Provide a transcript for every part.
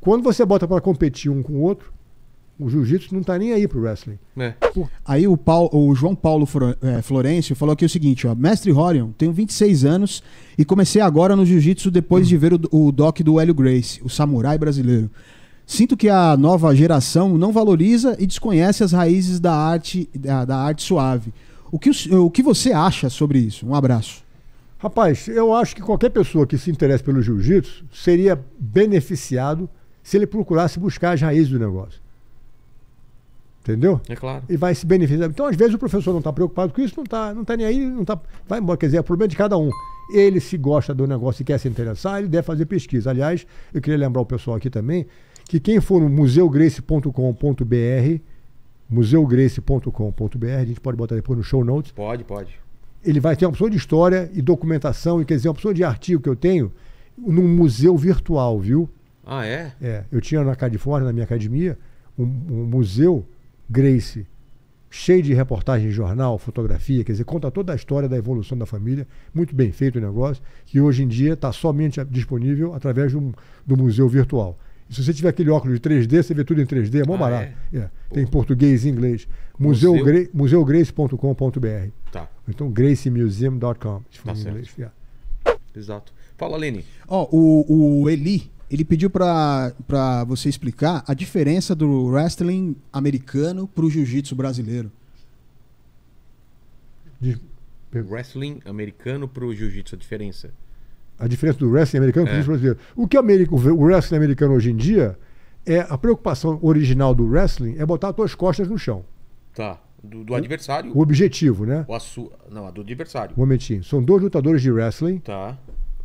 Quando você bota para competir um com o outro, o jiu-jitsu não tá nem aí pro wrestling. É. Aí o, Paulo, o, João Paulo é, Florencio falou aqui o seguinte, ó. Mestre Horion, tenho 26 anos e comecei agora no jiu-jitsu depois hum. de ver o, o doc do Hélio Grace, o samurai brasileiro. Sinto que a nova geração não valoriza e desconhece as raízes da arte, da, da arte suave. O que, o, o que você acha sobre isso? Um abraço. Rapaz, eu acho que qualquer pessoa que se interesse pelo jiu-jitsu seria beneficiado se ele procurasse buscar as raízes do negócio. Entendeu? É claro. E vai se beneficiar. Então, às vezes, o professor não está preocupado com isso, não está não tá nem aí, não está. vai embora. Quer dizer, é problema de cada um. Ele se gosta do negócio e quer se interessar, ele deve fazer pesquisa. Aliás, eu queria lembrar o pessoal aqui também que quem for no museugrace.com.br, museugrace.com.br, a gente pode botar depois no show notes. Pode, pode. Ele vai ter uma opção de história e documentação, e quer dizer, uma opção de artigo que eu tenho num museu virtual, viu? Ah, é? É. Eu tinha na Califórnia, na minha academia, um, um museu Grace, cheio de reportagem, jornal, fotografia, quer dizer, conta toda a história da evolução da família, muito bem feito o negócio, que hoje em dia está somente disponível através um, do museu virtual. E se você tiver aquele óculos de 3D, você vê tudo em 3D, é mó ah, é? barato. É? É. Tem português e inglês. Museu, museugrace.com.br. Tá. Então, gracemuseum.com, tá em inglês. Yeah. É. Exato. Fala, Lene. Ó, oh, o, o Eli ele pediu para você explicar a diferença do wrestling americano para o jiu-jitsu brasileiro. De... Wrestling americano para o jiu-jitsu, a diferença? A diferença do wrestling americano para o é. jiu-jitsu brasileiro. O que o, o wrestling americano hoje em dia é a preocupação original do wrestling é botar as tuas costas no chão. Tá. Do, do adversário. O objetivo, né? O Não, a do adversário. Um momentinho. São dois lutadores de wrestling. Tá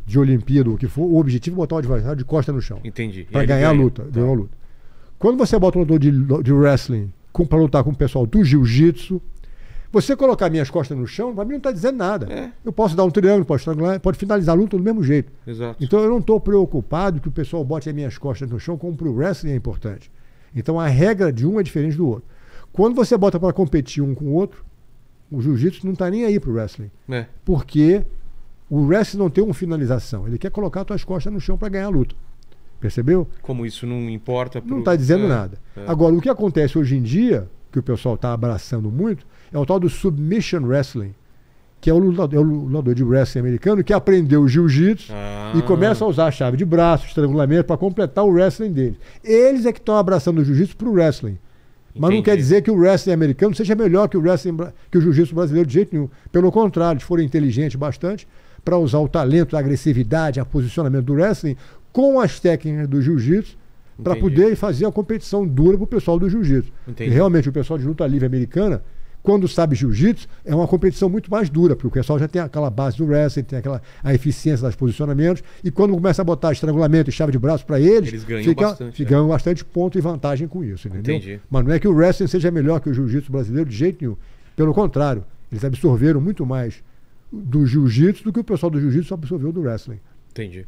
de Olimpíada, o que for, o objetivo é botar o adversário de costa no chão. Entendi. Para ganhar ganha. a luta, tá. ganhar a luta. Quando você bota um lutador de, de wrestling para lutar com o pessoal do jiu-jitsu, você colocar minhas costas no chão, para mim não está dizendo nada. É. Eu posso dar um triângulo, posso estrangular, pode finalizar a luta do mesmo jeito. Exato. Então eu não estou preocupado que o pessoal bote as minhas costas no chão, como para o wrestling é importante. Então a regra de um é diferente do outro. Quando você bota para competir um com o outro, o jiu-jitsu não está nem aí para o wrestling. É. Porque o wrestling não tem uma finalização. Ele quer colocar tuas costas no chão para ganhar a luta. Percebeu? Como isso não importa. Pro... Não está dizendo é, nada. É. Agora, o que acontece hoje em dia, que o pessoal está abraçando muito, é o tal do submission wrestling, que é o lutador, é o lutador de wrestling americano que aprendeu o jiu-jitsu ah. e começa a usar a chave de braço, estrangulamento, para completar o wrestling dele. Eles é que estão abraçando o jiu-jitsu para o wrestling. Mas Entendi. não quer dizer que o wrestling americano seja melhor que o wrestling que o jiu-jitsu brasileiro de jeito nenhum. Pelo contrário, eles foram inteligentes bastante, para usar o talento, a agressividade, o posicionamento do wrestling com as técnicas do jiu-jitsu para poder fazer a competição dura para o pessoal do jiu-jitsu. E realmente o pessoal de luta livre americana, quando sabe jiu-jitsu, é uma competição muito mais dura, porque o pessoal já tem aquela base do wrestling, tem aquela a eficiência dos posicionamentos, e quando começa a botar estrangulamento e chave de braço para eles, eles ganham, fica, bastante, fica, é. ganham bastante ponto e vantagem com isso, entendeu? Entendi. Mas não é que o wrestling seja melhor que o jiu-jitsu brasileiro de jeito nenhum. Pelo contrário, eles absorveram muito mais do jiu-jitsu do que o pessoal do jiu-jitsu absorveu do wrestling. Entendi.